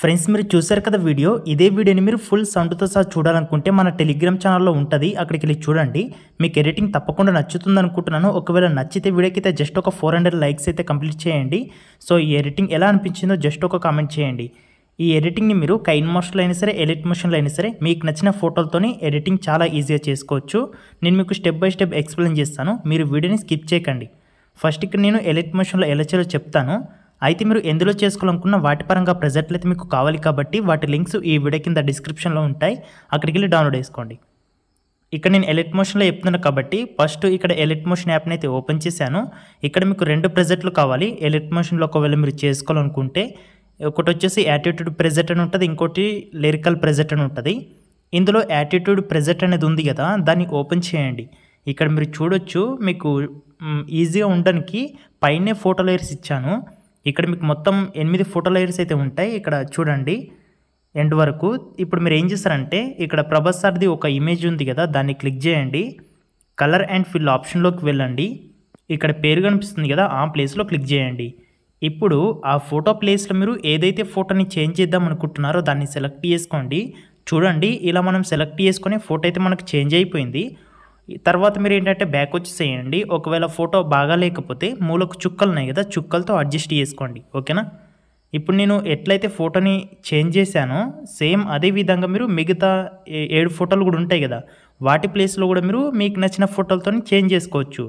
friends మీరు చూసారు కదా వీడియో ఇదే వీడియోని మీరు ఫుల్ సౌండ్తో సహా చూడాలనుకుంటే మన టెలిగ్రామ్ ఛానల్లో ఉంటుంది అక్కడికి వెళ్ళి చూడండి మీకు ఎడిటింగ్ తప్పకుండా నచ్చుతుంది అనుకుంటున్నాను ఒకవేళ నచ్చితే వీడియోకి అయితే జస్ట్ ఒక ఫోర్ హండ్రెడ్ లైక్స్ అయితే కంప్లీట్ చేయండి సో ఈ ఎడిటింగ్ ఎలా అనిపించిందో జస్ట్ ఒక కామెంట్ చేయండి ఈ ఎడిటింగ్ని మీరు కైన్ మోషన్లో అయినా సరే ఎలిట్ మోషన్లో అయినా సరే మీకు నచ్చిన ఫోటోలతోని ఎడిటింగ్ చాలా ఈజీగా చేసుకోవచ్చు నేను మీకు స్టెప్ బై స్టెప్ ఎక్స్ప్లెయిన్ చేస్తాను మీరు వీడియోని స్కిప్ చేయకండి ఫస్ట్ ఇక్కడ నేను ఎలిట్ మోషన్లో ఎలా చేయాలో చెప్తాను అయితే మీరు ఎందులో చేసుకోవాలనుకున్న వాటి పరంగా ప్రజెంట్లు అయితే మీకు కావాలి కాబట్టి వాటి లింక్స్ ఈ వీడియో కింద డిస్క్రిప్షన్లో ఉంటాయి అక్కడికి వెళ్ళి డౌన్లోడ్ చేసుకోండి ఇక్కడ నేను ఎలిట్ మోషన్లో చెప్తున్నాను కాబట్టి ఫస్ట్ ఇక్కడ ఎలిట్ మోషన్ యాప్ని అయితే ఓపెన్ చేశాను ఇక్కడ మీకు రెండు ప్రెజెంట్లు కావాలి ఎలిట్ మోషన్లో ఒకవేళ మీరు చేసుకోవాలనుకుంటే ఒకటి వచ్చేసి యాటిట్యూడ్ ప్రెజెంట్ అని ఉంటుంది ఇంకోటి లిరికల్ ప్రెజెంట్ అని ఉంటుంది ఇందులో యాటిట్యూడ్ ప్రెజెంట్ అనేది ఉంది కదా దాన్ని ఓపెన్ చేయండి ఇక్కడ మీరు చూడొచ్చు మీకు ఈజీగా ఉండడానికి పైనే ఫోటో లేయర్స్ ఇచ్చాను ఇక్కడ మీకు మొత్తం ఎనిమిది ఫోటో లైర్స్ అయితే ఉంటాయి ఇక్కడ చూడండి ఎండ్ వరకు ఇప్పుడు మీరు ఏం చేస్తారంటే ఇక్కడ ప్రభాస్ సార్ది ఒక ఇమేజ్ ఉంది కదా దాన్ని క్లిక్ చేయండి కలర్ అండ్ ఫిల్ ఆప్షన్లోకి వెళ్ళండి ఇక్కడ పేరు కనిపిస్తుంది కదా ఆ ప్లేస్లో క్లిక్ చేయండి ఇప్పుడు ఆ ఫోటో ప్లేస్లో మీరు ఏదైతే ఫోటోని చేంజ్ చేద్దాం అనుకుంటున్నారో దాన్ని సెలెక్ట్ చేసుకోండి చూడండి ఇలా మనం సెలెక్ట్ చేసుకునే ఫోటో అయితే మనకు చేంజ్ అయిపోయింది తర్వాత మీరు ఏంటంటే బ్యాక్ వచ్చి చేయండి ఒకవేళ ఫోటో బాగా లేకపోతే మూలకు చుక్కలు ఉన్నాయి కదా చుక్కలతో అడ్జస్ట్ చేసుకోండి ఓకేనా ఇప్పుడు నేను ఎట్లయితే ఫోటోని చేంజ్ చేశానో సేమ్ అదే విధంగా మీరు మిగతా ఏడు ఫోటోలు కూడా ఉంటాయి కదా వాటి ప్లేస్లో కూడా మీరు మీకు నచ్చిన ఫోటోలతో చేంజ్ చేసుకోవచ్చు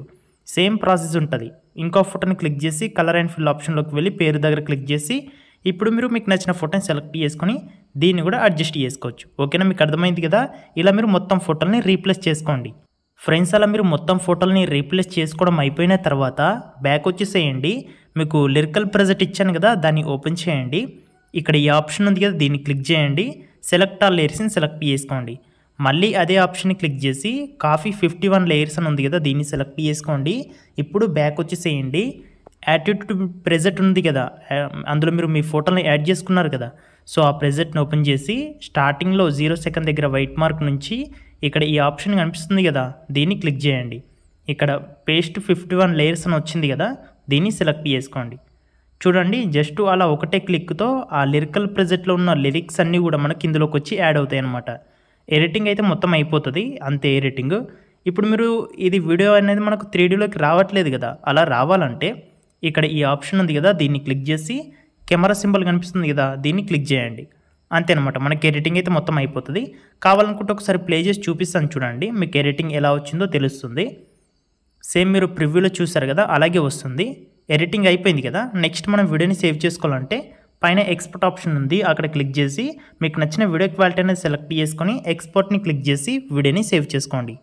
సేమ్ ప్రాసెస్ ఉంటుంది ఇంకో ఫోటోని క్లిక్ చేసి కలర్ అండ్ ఫిల్ ఆప్షన్లోకి వెళ్ళి పేరు దగ్గర క్లిక్ చేసి ఇప్పుడు మీరు మీకు నచ్చిన ఫోటోని సెలెక్ట్ చేసుకొని దీన్ని కూడా అడ్జస్ట్ చేసుకోవచ్చు ఓకేనా మీకు అర్థమైంది కదా ఇలా మీరు మొత్తం ఫోటోలని రీప్లేస్ చేసుకోండి ఫ్రెండ్స్ అలా మీరు మొత్తం ఫోటోలని రీప్లేస్ చేసుకోవడం అయిపోయిన తర్వాత బ్యాక్ వచ్చేసేయండి మీకు లిరికల్ ప్రజెంట్ ఇచ్చాను కదా దాన్ని ఓపెన్ చేయండి ఇక్కడ ఈ ఆప్షన్ ఉంది కదా దీన్ని క్లిక్ చేయండి సెలెక్ట్ ఆ లేయర్స్ని సెలెక్ట్ చేసుకోండి మళ్ళీ అదే ఆప్షన్ని క్లిక్ చేసి కాఫీ ఫిఫ్టీ వన్ లేయర్స్ అని ఉంది కదా దీన్ని సెలెక్ట్ చేసుకోండి ఇప్పుడు బ్యాక్ వచ్చేసేయండి యాటిట్యూడ్ ప్రెజెంట్ ఉంది కదా అందులో మీరు మీ ఫోటోని యాడ్ చేసుకున్నారు కదా సో ఆ ప్రెజెంట్ని ఓపెన్ చేసి స్టార్టింగ్లో జీరో సెకండ్ దగ్గర వైట్ మార్క్ నుంచి ఇక్కడ ఈ ఆప్షన్ కనిపిస్తుంది కదా దీన్ని క్లిక్ చేయండి ఇక్కడ పేస్ట్ ఫిఫ్టీ వన్ లేయర్స్ అని వచ్చింది కదా దీన్ని సెలెక్ట్ చేసుకోండి చూడండి జస్ట్ అలా ఒకటే క్లిక్తో ఆ లిరికల్ ప్రజెంట్లో ఉన్న లిరిక్స్ అన్నీ కూడా మనకి ఇందులోకి వచ్చి యాడ్ అవుతాయి అనమాట ఎడిటింగ్ అయితే మొత్తం అయిపోతుంది అంతే ఎడిటింగ్ ఇప్పుడు మీరు ఇది వీడియో అనేది మనకు త్రీడీలోకి రావట్లేదు కదా అలా రావాలంటే ఇక్కడ ఈ ఆప్షన్ ఉంది కదా దీన్ని క్లిక్ చేసి కెమెరా సింబల్ కనిపిస్తుంది కదా దీన్ని క్లిక్ చేయండి అంతేనమాట మనకి ఎడిటింగ్ అయితే మొత్తం అయిపోతుంది కావాలనుకుంటే ఒకసారి ప్లే చేసి చూపిస్తాను చూడండి మీకు ఎడిటింగ్ ఎలా వచ్చిందో తెలుస్తుంది సేమ్ మీరు ప్రివ్యూలో చూసారు కదా అలాగే వస్తుంది ఎడిటింగ్ అయిపోయింది కదా నెక్స్ట్ మనం వీడియోని సేవ్ చేసుకోవాలంటే పైన ఎక్స్పోర్ట్ ఆప్షన్ ఉంది అక్కడ క్లిక్ చేసి మీకు నచ్చిన వీడియో క్వాలిటీ అనేది సెలెక్ట్ చేసుకొని ఎక్స్పోర్ట్ని క్లిక్ చేసి వీడియోని సేవ్ చేసుకోండి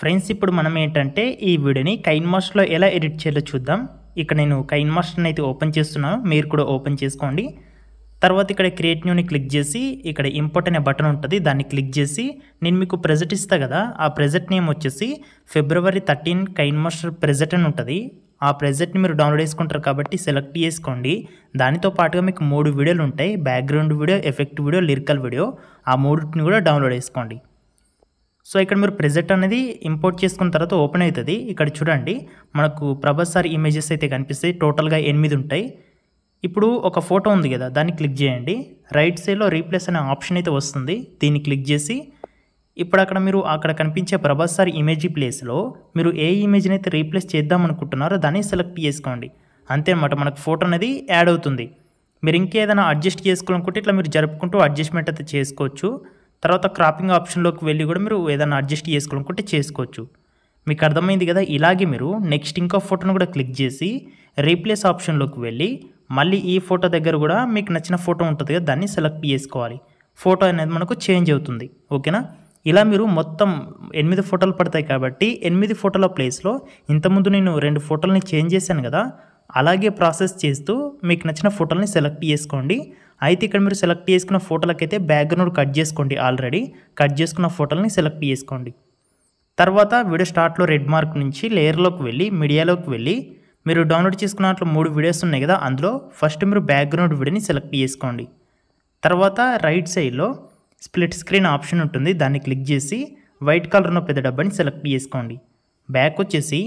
ఫ్రెండ్స్ ఇప్పుడు మనం ఏంటంటే ఈ వీడియోని కైన్ మాస్ట్లో ఎలా ఎడిట్ చేయాలో చూద్దాం ఇక్కడ నేను కైన్ మాస్టర్ని అయితే ఓపెన్ చేస్తున్నాను మీరు కూడా ఓపెన్ చేసుకోండి తర్వాత ఇక్కడ క్రియేట్ న్యూని క్లిక్ చేసి ఇక్కడ ఇంపోర్ట్ అనే బటన్ ఉంటుంది దాన్ని క్లిక్ చేసి నేను మీకు ప్రెజెంట్ ఇస్తాను కదా ఆ ప్రెజెంట్ నేమ్ వచ్చేసి February thirteen KineMaster present అని ఉంటుంది ఆ ప్రెజెంట్ని మీరు డౌన్లోడ్ చేసుకుంటారు కాబట్టి సెలెక్ట్ చేసుకోండి దానితో పాటుగా మీకు మూడు వీడియోలు ఉంటాయి background video effect video lyrical video ఆ మూడుని కూడా డౌన్లోడ్ చేసుకోండి సో ఇక్కడ మీరు ప్రెజెంట్ అనేది ఇంపోర్ట్ చేసుకున్న తర్వాత ఓపెన్ అవుతుంది ఇక్కడ చూడండి మనకు ప్రభాస్ సార్ ఇమేజెస్ అయితే కనిపిస్తాయి టోటల్గా ఎనిమిది ఉంటాయి ఇప్పుడు ఒక ఫోటో ఉంది కదా దాన్ని క్లిక్ చేయండి రైట్ సైడ్లో రీప్లేస్ అనే ఆప్షన్ అయితే వస్తుంది దీన్ని క్లిక్ చేసి ఇప్పుడు అక్కడ మీరు అక్కడ కనిపించే ప్రభాస్ సార్ ఇమేజ్ ప్లేస్లో మీరు ఏ ఇమేజ్ని అయితే రీప్లేస్ చేద్దాం అనుకుంటున్నారో దాన్ని సెలెక్ట్ చేసుకోండి అంతేనమాట మనకు ఫోటో అనేది యాడ్ అవుతుంది మీరు ఇంకేదైనా అడ్జస్ట్ చేసుకోవాలనుకుంటే ఇట్లా మీరు జరుపుకుంటూ అడ్జస్ట్మెంట్ అయితే చేసుకోవచ్చు తర్వాత క్రాపింగ్ ఆప్షన్లోకి వెళ్ళి కూడా మీరు ఏదైనా అడ్జస్ట్ చేసుకోవాలనుకుంటే చేసుకోవచ్చు మీకు అర్థమైంది కదా ఇలాగే మీరు నెక్స్ట్ ఇంకో ఫోటోను కూడా క్లిక్ చేసి రీప్లేస్ ఆప్షన్లోకి వెళ్ళి మళ్ళీ ఈ ఫోటో దగ్గర కూడా మీకు నచ్చిన ఫోటో ఉంటుంది కదా దాన్ని సెలెక్ట్ చేసుకోవాలి ఫోటో అనేది మనకు చేంజ్ అవుతుంది ఓకేనా ఇలా మీరు మొత్తం ఎనిమిది ఫోటోలు పడతాయి కాబట్టి ఎనిమిది ఫోటోల ప్లేస్లో ఇంతకుముందు నేను రెండు ఫోటోలని చేంజ్ చేశాను కదా అలాగే ప్రాసెస్ చేస్తూ మీకు నచ్చిన ఫోటోలని సెలెక్ట్ చేసుకోండి అయితే ఇక్కడ మీరు సెలెక్ట్ చేసుకున్న ఫోటోలకైతే బ్యాక్గ్రౌండ్ కట్ చేసుకోండి ఆల్రెడీ కట్ చేసుకున్న ఫోటోలని సెలెక్ట్ చేసుకోండి తర్వాత వీడియో స్టార్ట్లో రెడ్ మార్క్ నుంచి లేయర్లోకి వెళ్ళి మీడియాలోకి వెళ్ళి మీరు డౌన్లోడ్ చేసుకున్నట్లు మూడు వీడియోస్ ఉన్నాయి కదా అందులో ఫస్ట్ మీరు బ్యాక్గ్రౌండ్ వీడియోని సెలెక్ట్ చేసుకోండి తర్వాత రైట్ సైడ్లో స్ప్లిట్ స్క్రీన్ ఆప్షన్ ఉంటుంది దాన్ని క్లిక్ చేసి వైట్ కలర్ ఉన్న పెద్ద డబ్బాని సెలెక్ట్ చేసుకోండి బ్యాక్ వచ్చేసి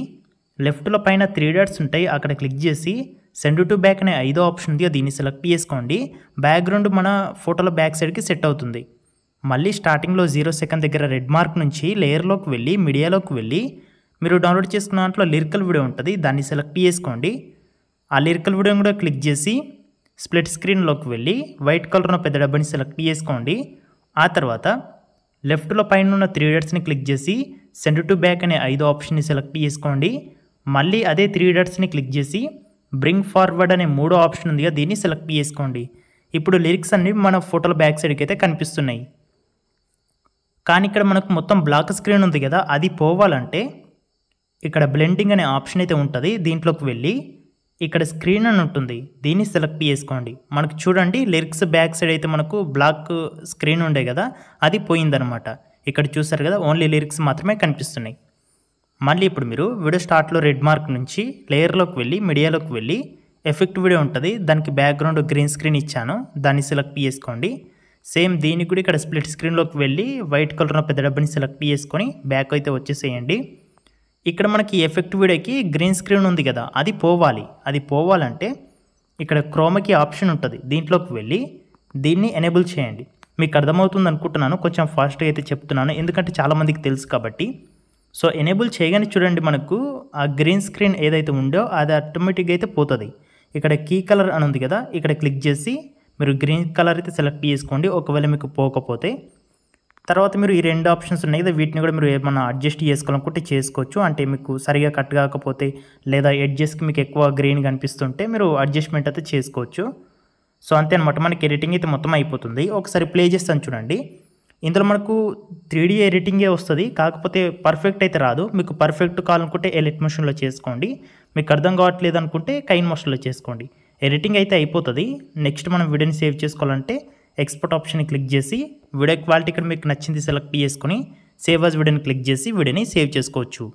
లెఫ్ట్లో పైన త్రీ డాట్స్ ఉంటాయి అక్కడ క్లిక్ చేసి సెండ్ టు బ్యాక్ అనే ఐదో ఆప్షన్ ఉంది దీన్ని సెలెక్ట్ చేసుకోండి బ్యాక్గ్రౌండ్ మన ఫోటోలో బ్యాక్ సైడ్కి సెట్ అవుతుంది మళ్ళీ స్టార్టింగ్లో జీరో సెకండ్ దగ్గర రెడ్ మార్క్ నుంచి లేయర్లోకి వెళ్ళి మీడియాలోకి వెళ్ళి మీరు డౌన్లోడ్ చేసుకున్న దాంట్లో లిరికల్ వీడియో ఉంటుంది దాన్ని సెలెక్ట్ చేసుకోండి ఆ లిరికల్ వీడియోని కూడా క్లిక్ చేసి స్ప్లిట్ స్క్రీన్లోకి వెళ్ళి వైట్ కలర్ ఉన్న పెద్ద డబ్బాని సెలెక్ట్ చేసుకోండి ఆ తర్వాత లెఫ్ట్లో పైన ఉన్న త్రీ డర్స్ని క్లిక్ చేసి సెండ్ టు బ్యాక్ అనే ఐదు ఆప్షన్ని సెలెక్ట్ చేసుకోండి మళ్ళీ అదే త్రీ డర్స్ని క్లిక్ చేసి బ్రింగ్ ఫార్వర్డ్ అనే మూడో ఆప్షన్ ఉందిగా దీన్ని సెలెక్ట్ చేసుకోండి ఇప్పుడు లిరిక్స్ అన్నీ మన ఫోటోల బ్యాక్ సైడ్కి అయితే కనిపిస్తున్నాయి కానీ ఇక్కడ మనకు మొత్తం బ్లాక్ స్క్రీన్ ఉంది కదా అది పోవాలంటే ఇక్కడ బ్లెండింగ్ అనే ఆప్షన్ అయితే ఉంటుంది దీంట్లోకి వెళ్ళి ఇక్కడ స్క్రీన్ అని ఉంటుంది దీన్ని సెలెక్ట్ చేసుకోండి మనకు చూడండి లిరిక్స్ బ్యాక్ సైడ్ అయితే మనకు బ్లాక్ స్క్రీన్ ఉండే కదా అది పోయిందనమాట ఇక్కడ చూసారు కదా ఓన్లీ లిరిక్స్ మాత్రమే కనిపిస్తున్నాయి మళ్ళీ ఇప్పుడు మీరు వీడియో స్టార్ట్లో రెడ్ మార్క్ నుంచి లేయర్లోకి వెళ్ళి మీడియాలోకి వెళ్ళి ఎఫెక్ట్ వీడియో ఉంటుంది దానికి బ్యాక్గ్రౌండ్ గ్రీన్ స్క్రీన్ ఇచ్చాను దాన్ని సెలెక్ట్ చేసుకోండి సేమ్ దీనికి కూడా ఇక్కడ స్ప్లిట్ స్క్రీన్లోకి వెళ్ళి వైట్ కలర్ పెద్ద డబ్బుని సెలెక్ట్ చేసుకొని బ్యాక్ అయితే వచ్చేసేయండి ఇక్కడ మనకి ఎఫెక్ట్ వీడియోకి గ్రీన్ స్క్రీన్ ఉంది కదా అది పోవాలి అది పోవాలంటే ఇక్కడ క్రోమకి ఆప్షన్ ఉంటుంది దీంట్లోకి వెళ్ళి దీన్ని ఎనేబుల్ చేయండి మీకు అర్థమవుతుంది అనుకుంటున్నాను కొంచెం ఫాస్ట్గా అయితే చెప్తున్నాను ఎందుకంటే చాలామందికి తెలుసు కాబట్టి సో ఎనేబుల్ చేయగానే చూడండి మనకు ఆ గ్రీన్ స్క్రీన్ ఏదైతే ఉందో అది ఆటోమేటిక్గా అయితే పోతుంది ఇక్కడ కీ కలర్ అని ఉంది కదా ఇక్కడ క్లిక్ చేసి మీరు గ్రీన్ కలర్ అయితే సెలెక్ట్ చేసుకోండి ఒకవేళ మీకు పోకపోతే తర్వాత మీరు ఈ రెండు ఆప్షన్స్ ఉన్నాయి కదా వీటిని కూడా మీరు ఏమైనా అడ్జస్ట్ చేసుకోవాలనుకుంటే చేసుకోవచ్చు అంటే మీకు సరిగా కట్ కాకపోతే లేదా ఎడ్జెస్కి మీకు ఎక్కువ గ్రీన్ కనిపిస్తుంటే మీరు అడ్జస్ట్మెంట్ అయితే చేసుకోవచ్చు సో అంతే అనమాట మనకి ఎడిటింగ్ అయితే మొత్తం అయిపోతుంది ఒకసారి ప్లే చేస్తాను చూడండి ఇందులో మనకు త్రీ డీ ఎడిటింగే వస్తుంది కాకపోతే పర్ఫెక్ట్ అయితే రాదు మీకు పర్ఫెక్ట్ కావాలనుకుంటే ఎలిట్ మోషన్లో చేసుకోండి మీకు అర్థం కావట్లేదు అనుకుంటే కైన్ మోషన్లో చేసుకోండి ఎడిటింగ్ అయితే అయిపోతుంది నెక్స్ట్ మనం వీడియోని సేవ్ చేసుకోవాలంటే ఎక్స్పోర్ట్ ఆప్షన్ క్లిక్ చేసి వీడియో క్వాలిటీ ఇక్కడ మీకు నచ్చింది సెలెక్ట్ చేసుకొని సేవ్ అస్ వీడియోని క్లిక్ చేసి వీడియోని సేవ్ చేసుకోవచ్చు